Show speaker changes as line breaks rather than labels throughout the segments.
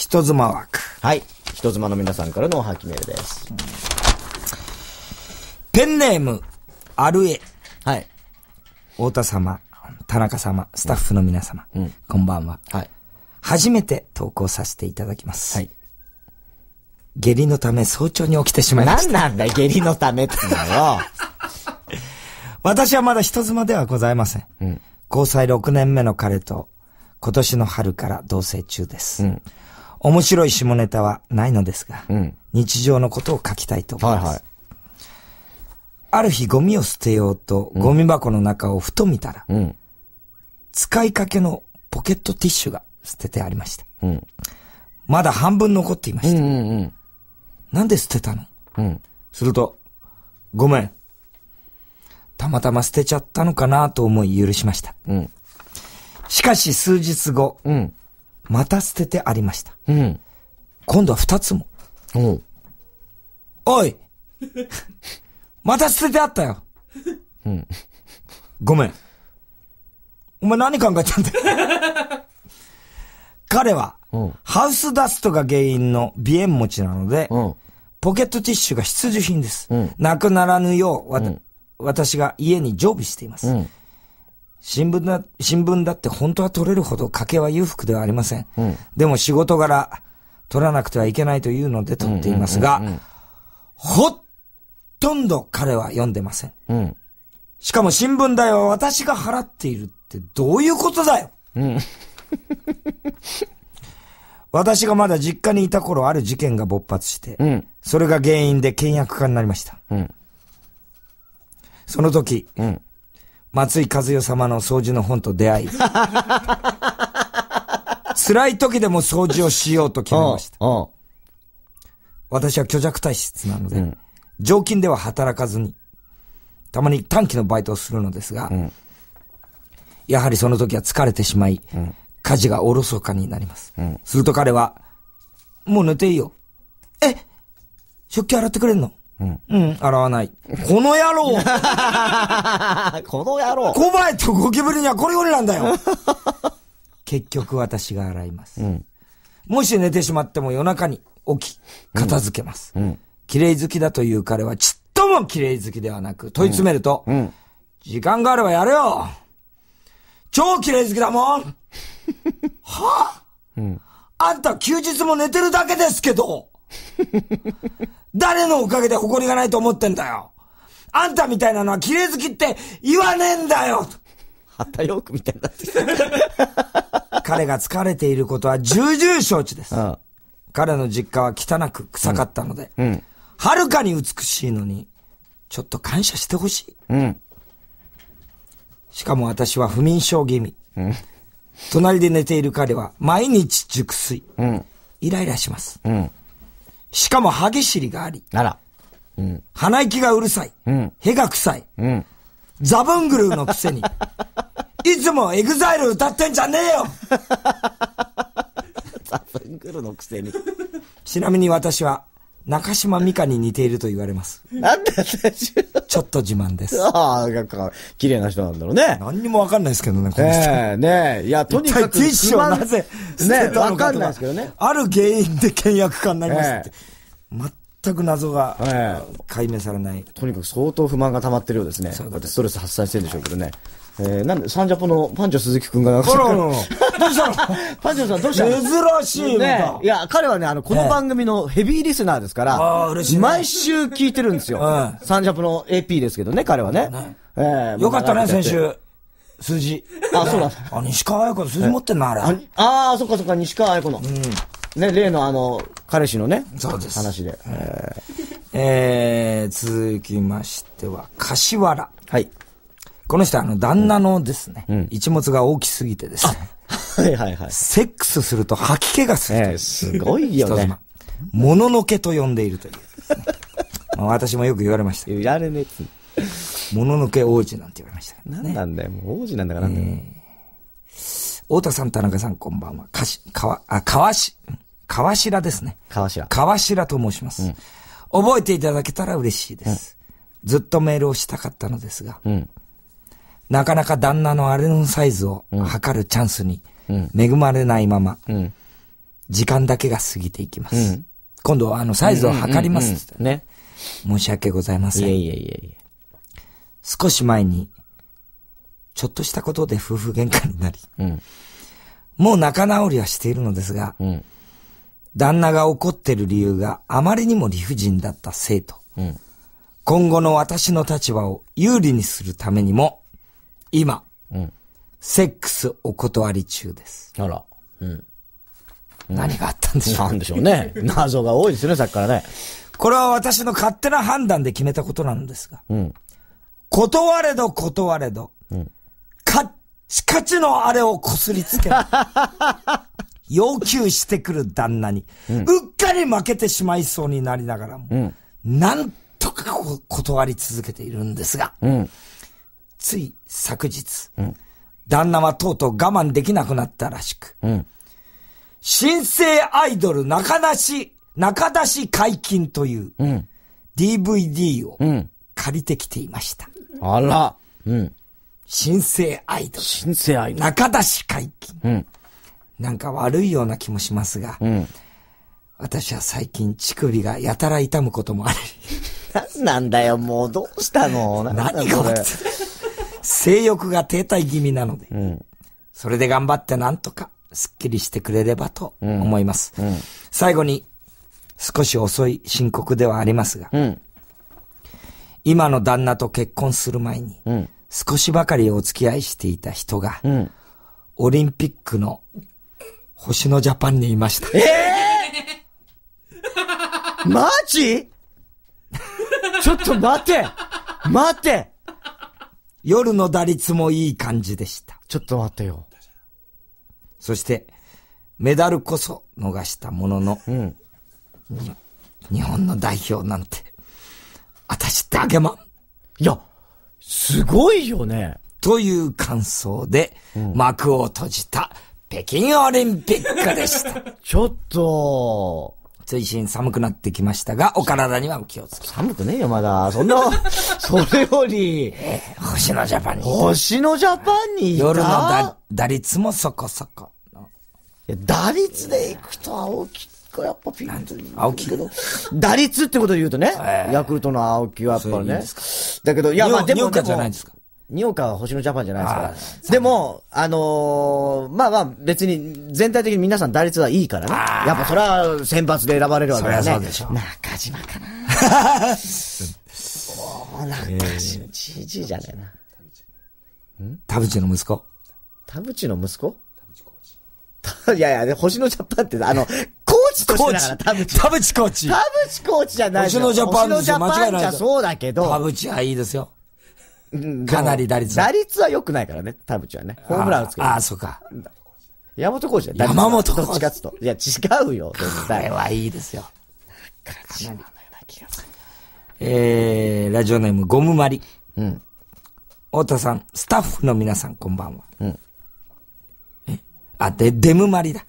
人妻枠。はい。人妻の皆さんからのおはきメールです。うん、ペンネーム、アルエ。はい。太田様、田中様、スタッフの皆様、うん、こんばんは。はい。初めて投稿させていただきます。はい。下痢のため早朝に起きてしまいました。なんなんだ下痢のためってのよ。私はまだ人妻ではございません。うん、交際6年目の彼と今年の春から同棲中です。うん、面白い下ネタはないのですが、うん、日常のことを書きたいと思います。はいはい、ある日ゴミを捨てようと、ゴミ箱の中をふと見たら、うん、使いかけのポケットティッシュが捨ててありました。うん、まだ半分残っていました。うんうんうん、なんで捨てたの、うん、すると、ごめん。たまたま捨てちゃったのかなと思い許しました。うん、しかし数日後、うん、また捨ててありました。うん。今度は二つも。うん。おいまた捨ててあったよ。うん。ごめん。お前何考えちゃうんだよ。彼は、ハウスダストが原因の鼻炎持ちなので、ポケットティッシュが必需品です。なくならぬよう、私が家に常備しています。新聞だ、新聞だって本当は取れるほど家計は裕福ではありません。うん、でも仕事柄、取らなくてはいけないというので取っていますが、ほっとんど彼は読んでません。うん、しかも新聞代は私が払っているってどういうことだよ、うん 私がまだ実家にいた頃ある事件が勃発して、うん、それが原因で倹約家になりました。うん、その時、うん、松井和代様の掃除の本と出会い、辛い時でも掃除をしようと決めました。私は虚弱体質なので、うん、常勤では働かずに、たまに短期のバイトをするのですが、うん、やはりその時は疲れてしまい、うん、家事がおろそかになります。すると彼は、もう寝ていいよ。え食器洗ってくれんのうん。うん、洗わない。この野郎 この野郎コバエとゴキブリにはこれよりなんだよ 結局私が洗います。うん、もし寝てしまっても夜中に起き、片付けます。うん、綺麗好きだという彼はちっとも綺麗好きではなく、問い詰めると、うん、時間があればやれよ超綺麗好きだもん はあ、うん、あんた休日も寝てるだけですけど誰のおかげで誇りがないと思ってんだよ。あんたみたいなのは綺麗好きって言わねえんだよ。ハタヨークみたいになってきた。彼が疲れていることは重々承知です。ああ彼の実家は汚く臭かったので、うん、はるかに美しいのに、ちょっと感謝してほしい。うん、しかも私は不眠症気味。うん、隣で寝ている彼は毎日熟睡。イライラします。うんしかも歯ぎしりがあり。なら。うん。鼻息がうるさい。うん。屁が臭い。うん。ザブングルーのくせに。いつもエグザイル歌ってんじゃねえよ ザブングルのくせに。ちなみに私は、中島美香に似ていると言われます。なんで私ちょっと自慢です。ああ、なんか、綺麗な人なんだろうね。何にもわかんないですけどね、この人。ねえ、ねえ。いや、とにかく。ティッシュをなぜ捨てたのか、ね、かんないですけどね。ある原因で倹約家になりますって。ね全く謎が、解明されない、とにかく相当不満が溜まってるようですね。そうだってストレス発散してるんでしょうけどね。えー、なんで、サンジャポのパンチョ鈴木くんがなんか、どうしたの パンチョさんどうした珍しいね。いや、彼はね、あの、この番組のヘビーリスナーですから、毎週聞いてるんですよ。サンジャポの AP ですけどね、彼はね。えよかったね、先週。数字。あ、そうだ。あ、西川綾子の数字持ってんな、あれ。ああ、そっかそっか、西川綾子の。うん。ね、例のあの、彼氏のね。そうです。話で。えー、続きましては、柏原。はい。この人は、あの、旦那のですね、うん、一物が大きすぎてですね。はいはいはい。セックスすると吐き気がする、えー、すごいよね。もののけと呼んでいるという、まあ、私もよく言われました。言われねえもののけ王子なんて言われました、ね。なんなんだよ。もう王子なんだからなんだよ。えー、太田さん、田中さん、こんばんは。かし、かわ、あ、かわし、かわしらですね。かわしら。かわしらと申します、うん。覚えていただけたら嬉しいです。うん、ずっとメールをしたかったのですが、うん、なかなか旦那のあれのサイズを測るチャンスに恵まれないまま、時間だけが過ぎていきます。今度はあのサイズを測りますってね。申し訳ございません。いいい少し前に、ちょっとしたことで夫婦喧嘩になり、もう仲直りはしているのですが、旦那が怒ってる理由があまりにも理不尽だった生徒。今後の私の立場を有利にするためにも、今、うん、セックスお断り中です。あら、うん。何があったんでしょう、うん、なんでしょうね。謎が多いですね、さっきからね。これは私の勝手な判断で決めたことなんですが。うん。断れど断れど、うん、カッチカチのあれをこすりつける。要求してくる旦那に、うん、うっかり負けてしまいそうになりながらも、うん、なんとか断り続けているんですが、うん、つい昨日、うん、旦那はとうとう我慢できなくなったらしく、うん、新生アイドル中出し、中出し解禁という、うん、DVD を借りてきていました。あら、うん。新生アイドル。新生アイドル。中出し解禁。うん、なんか悪いような気もしますが、うん、私は最近乳首がやたら痛むこともある。何 なんだよ、もうどうしたの何が起きて性欲が停滞気味なので、うん、それで頑張ってなんとか、すっきりしてくれればと思います。うんうん、最後に、少し遅い申告ではありますが、今の旦那と結婚する前に、少しばかりお付き合いしていた人が、オリンピックの星のジャパンにいました。えー、マジ ちょっと待て待て夜の打率もいい感じでした。ちょっと待ってよ。そして、メダルこそ逃したものの、うん、日本の代表なんて、私だけまん。いや、すごいよね。という感想で、幕を閉じた北京オリンピックでした。ちょっと、最近寒くなってきましたが、お体にはお気をつけ寒くねえよ、まだ。そんな、それより、星野ジャパンに。星野ジャパンに夜のだ打率もそこそこ打率で行くと青木がやっぱピンと。青木けど。打率ってことで言うとね、えー、ヤクルトの青木はやっぱね。いいだけど、いや、まあでも。じゃないですか。二岡は星野ジャパンじゃないですかでも、あのー、まあまあ別に全体的に皆さん打率はいいからね。やっぱそれは先発で選ばれるわけだよね。中島かな
お中島、じじいじゃね
えな。田淵の息子。田淵の息子いやいや、星野ジャパンって、あの、コーチとしてだから、田淵。田淵コーチ。田淵コーチじゃない星野ジャパンですよ、間違いない。そうだけど。田淵はいいですよ。かなり打率打率は良くないからね、田淵はね。ホームランをつける。ああ、そうか。山本浩二だ。山本浩二。と。いや、違うよ、絶対。これはいいですよ。かなりのような気がする。えー、ラジオネームゴムまり。うん。太田さん、スタッフの皆さん、こんばんは。うん。えあ、で、デムマリだ。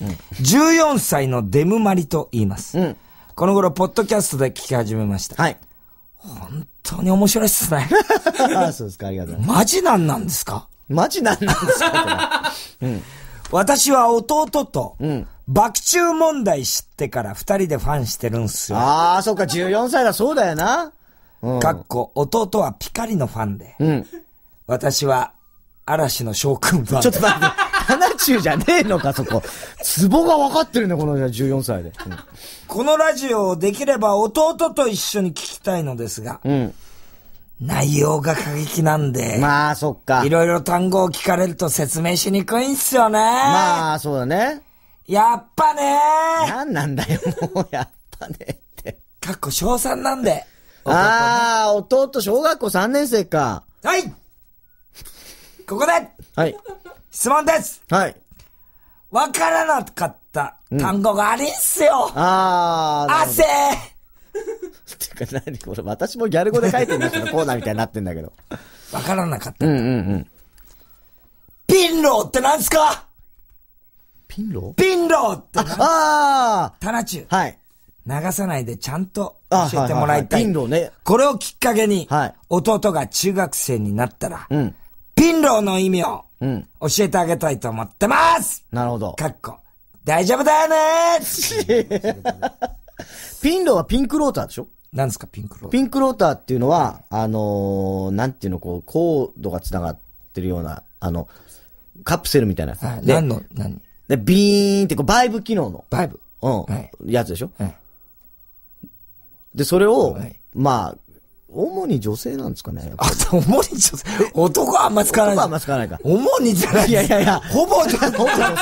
うん、14歳のデムマリと言います。うん。この頃、ポッドキャストで聞き始めました。はい。本当に面白いっすね。そうですか、ありがとうございます。マジなんなんですかマジなんなんですかうん、私は弟と、うん、爆中問題知ってから二人でファンしてるんすよ。ああ、そっか、14歳だ、そうだよな。うん、かっこ、弟はピカリのファンで、うん、私は嵐の翔くんファンで。ちょっと待って。70じゃねえのか、そこ。ツボが分かってるね、この14歳で。うん、このラジオをできれば弟と一緒に聞きたいのですが。うん。内容が過激なんで。まあ、そっか。いろいろ単語を聞かれると説明しにくいんすよね。まあ、そうだね。やっぱねなんなんだよ、もう、やっぱねって。かっこ小3なんで。
あ
あ、弟、小学校3年生か。はいここではい。質問ですはい。わからなかった単語がありんすよ、うん、ああ。汗 っていうか何これ、私もギャル語で書いてるんだけど、コーナーみたいになってんだけど。わからなかった。うんうんうん。ピンローって何すかピンローピンローってああタナチュはい。流さないでちゃんと教えてもらいたい。い、ピンローね。これをきっかけに、はい、弟が中学生になったら、うん。ピンローの意味を、教えてあげたいと思ってます、なるほど。かっこ。大丈夫だよね ピンローはピンクローターでしょなんですか、ピンクローター。ピンクローターっていうのは、あのー、なんていうの、こう、コードが繋がってるような、あの、カプセルみたいなやつ。はい、何の、何で、ビーンってこう、バイブ機能の。バイブうん。はい、やつでしょはい。で、それを、はい、まあ、主に女性なんですかねあ、主に女性。男はあんま使わない。男はあんま使わないか。主にじゃない。いやいやいや、ほぼ女性。ほぼ女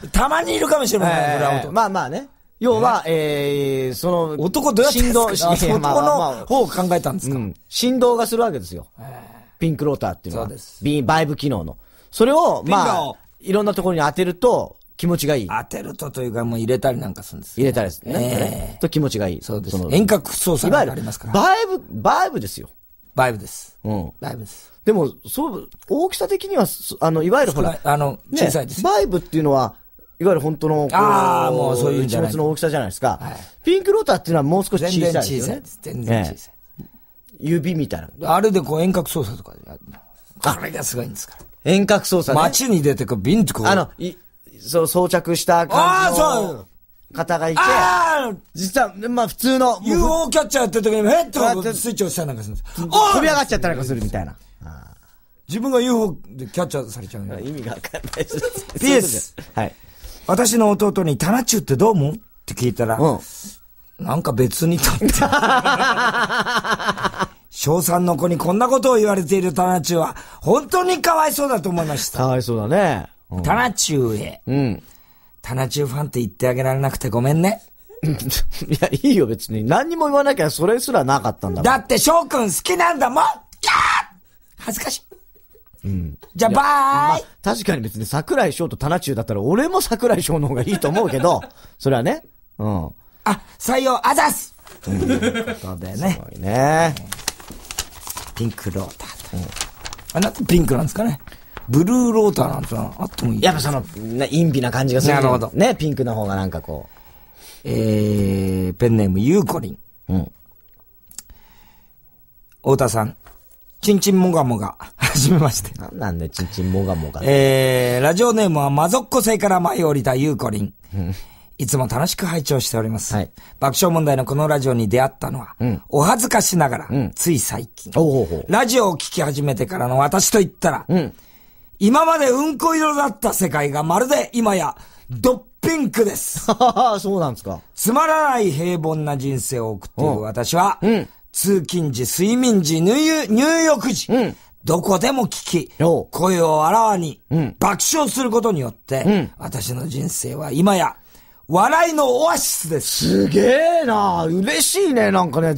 性たまにいるかもしれない。まあまあね。要は、ええその、男どうやって振動、男の方を考えたんですか、振動がするわけですよ。ピンクローターっていうのは。そうです。バイブ機能の。それを、まあ、いろんなところに当てると、気持ちがいい。当てるとというか、もう入れたりなんかするんです、ね、入れたりですね。ねと気持ちがいい。そうです。遠隔操作がありますから。バイブ、バイブですよ。バイブです。うん。バイブです。でも、そう、大きさ的には、あの、いわゆるほら、あの、小さいです、ね。バイブっていうのは、いわゆる本当の、ああ、もうそういう一物の大きさじゃないですか、はい。ピンクローターっていうのはもう少し小さいです、ね、全然小さいです。全然小さい。指みたいな。あれでこう遠隔操作とかあれがすごいんですから。遠隔操作、ね、街に出てこう、ビンとこう。あの、い、そう装着した感じの。ああ、そう方がいて、実は、まあ普通の。UFO キャッチャーやってる時に、へっとスイッチ押したりなんかするんです。飛び上がっちゃったりなんかするみたいな。自分が UFO でキャッチャーされちゃうんだ。意味がわかんないです。PS! はい。私の弟に、タナチュってどう思うって聞いたら、うん、なんか別にとって。小 三の子にこんなことを言われているタナチュは、本当にかわいそうだと思いました。かわいそうだね。タナチュウへ。うん。タナチュウファンって言ってあげられなくてごめんね。いや、いいよ別に。何にも言わなきゃそれすらなかったんだだって翔くん好きなんだもんキャー恥ずかしい。うん、じゃあ、バーイ、まあ、確かに別に桜井翔と棚中だったら、俺も桜井翔の方がいいと思うけど、それはね。うん。あ、採用、あざすうん。そうだよね。すごいね。ピンクローター、うん、あなたピンクなんですかねブルーローターなんてのはあってもいい。やっぱその、陰ビな感じがする。なるほど。ね、ピンクの方がなんかこう。えー、ペンネーム、ゆうこりん。うん。太田さん、ちんちんもがもが、はじめまして。なんなんで、ちんちんもがもが。えー、ラジオネームは、まぞっこ星から舞い降りたゆうこりん。うんいつも楽しく拝聴しております。はい、爆笑問題のこのラジオに出会ったのは、うん、お恥ずかしながら、うん、つい最近おおラジオを聞き始めてからの私と言ったら、うん、今までうんこ色だった世界がまるで今や、どっピンクです。そうなんですか。つまらない平凡な人生を送っている私は、うん、通勤時、睡眠時、入浴時、うん、どこでも聞き、声をあらわに、うん、爆笑することによって、私の人生は今や、笑いのオアシスです。すげえな嬉しいね、なんかね。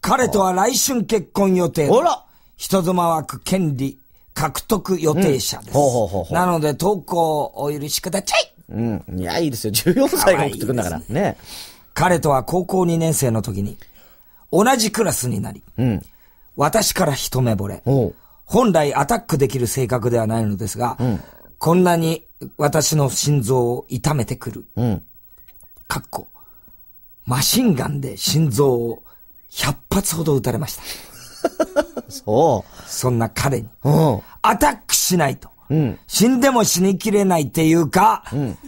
彼とは来春結婚予定。ほら人妻枠権利獲得予定者です。なので、投稿お許しくだゃいうん。いや、いいですよ。14歳が送ってくんだから。いいね、ね、彼とは高校2年生の時に、同じクラスになり、うん、私から一目惚れ。本来アタックできる性格ではないのですが、うん、こんなに私の心臓を痛めてくる。うん、かっこ、マシンガンで心臓を100発ほど撃たれました。そう。そんな彼に、アタックしないと。うん、死んでも死にきれないっていうか、うん、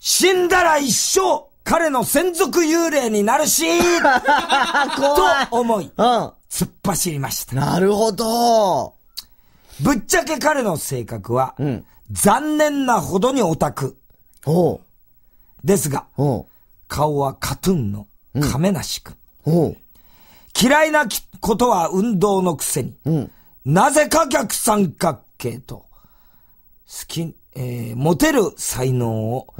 死んだら一生、彼の専属幽霊になるし、と思い、うん、突っ走りました。なるほど。ぶっちゃけ彼の性格は、うん、残念なほどにオタク。ですが、顔はカトゥーンの亀梨君。嫌いなことは運動のくせに。うん、なぜか逆三角形と。好き、えー、持てる才能を、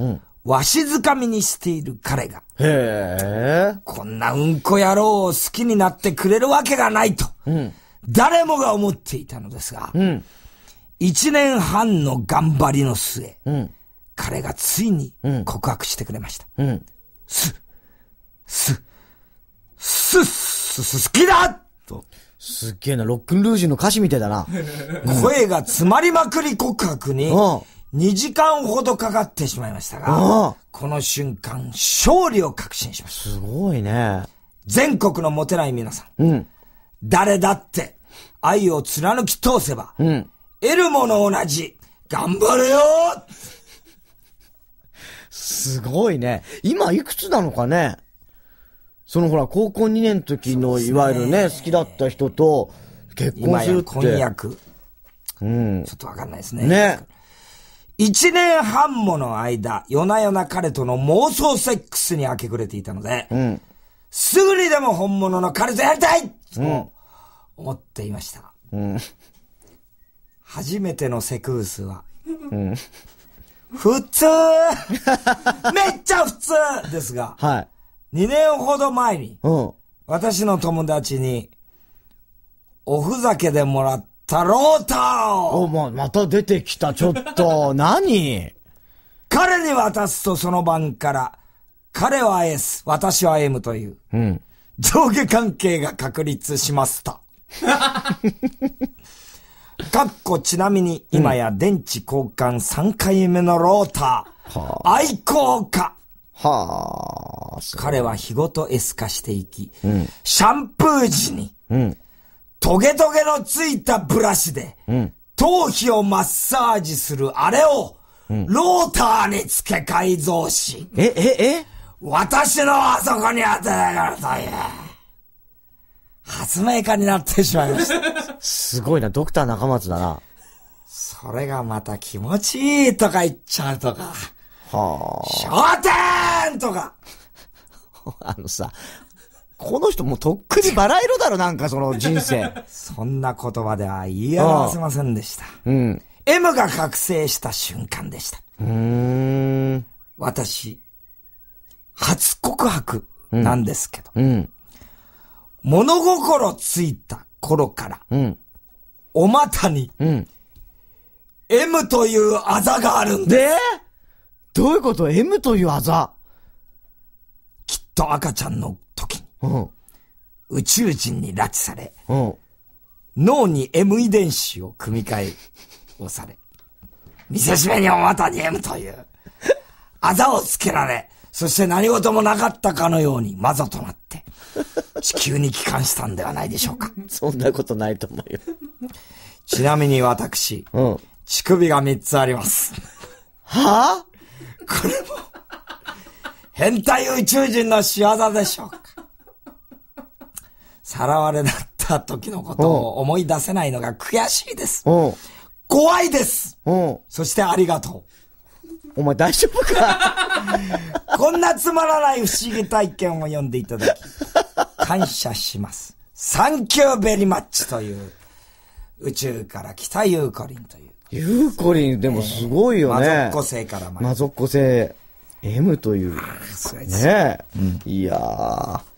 わしづかみにしている彼が。へえ。こんなうんこ野郎を好きになってくれるわけがないと。うん、誰もが思っていたのですが、一、うん、年半の頑張りの末、うん、彼がついに告白してくれました。す、す、す、す、す、す、好きだと。すっげえな、ロックンルージュの歌詞みたいだな。声が詰まりまくり告白に、2時間ほどかかってしまいましたが、この瞬間、勝利を確信しました。すごいね。全国のモテない皆さん。うん。誰だって、愛を貫き通せば、うん。得るもの同じ、頑張れよすごいね。今いくつなのかねそのほら、高校2年の時の、いわゆるね、好きだった人と結婚するって。今や婚約。うん。ちょっとわかんないですね。ね。一年半もの間、夜な夜な彼との妄想セックスに明け暮れていたので、うん、すぐにでも本物の彼とやりたいと思っていました。うん、初めてのセクウスは、うん、普通 めっちゃ普通ですが、はい、2年ほど前に、私の友達に、おふざけでもらったローターをお、ま、また出てきた、ちょっと、何彼に渡すとその晩から、彼は S、私は M という、うん、上下関係が確立しました。かっこちなみに今や電池交換3回目のローター、うん、愛好家、はあ。彼は日ごとエスカしていき、うん、シャンプー時に、うん、トゲトゲのついたブラシで、うん、頭皮をマッサージするあれを、ローターに付け改造し、え、え、え私のあそこに当てながらという。発明家になってしまいました。すごいな、ドクター中松だな。それがまた気持ちいいとか言っちゃうとか。はあ。商店とか あのさ、この人もうとっくにバラ色だろ、なんかその人生。そんな言葉では言い表せませんでした。うん。M が覚醒した瞬間でした。うん。私、初告白なんですけど。うん。うん、物心ついた頃から、うん。お股に、うん。M というあざがあるんです。でどういうこと ?M というあざ。きっと赤ちゃんの時に、うん、宇宙人に拉致され、うん、脳に M 遺伝子を組み替えをされ、
見せしめにお股に M とい
う、あざをつけられ、そして何事もなかったかのようにマ女となって、地球に帰還したんではないでしょうか。そんなことないと思うよ。ちなみに私、うん、乳首が3つあります。はぁ、あ、これも、変態宇宙人の仕業でしょうか。さらわれだった時のことを思い出せないのが悔しいです。怖いですそしてありがとう。お前大丈夫かこんなつまらない不思議体験を読んでいただき、感謝します。サンキューベリマッチという、宇宙から来たユーコリンというゆうこりん、でもすごいよね。マゾッコ星からまで。マゾッコ星、M という。ねえ。うん、いやー。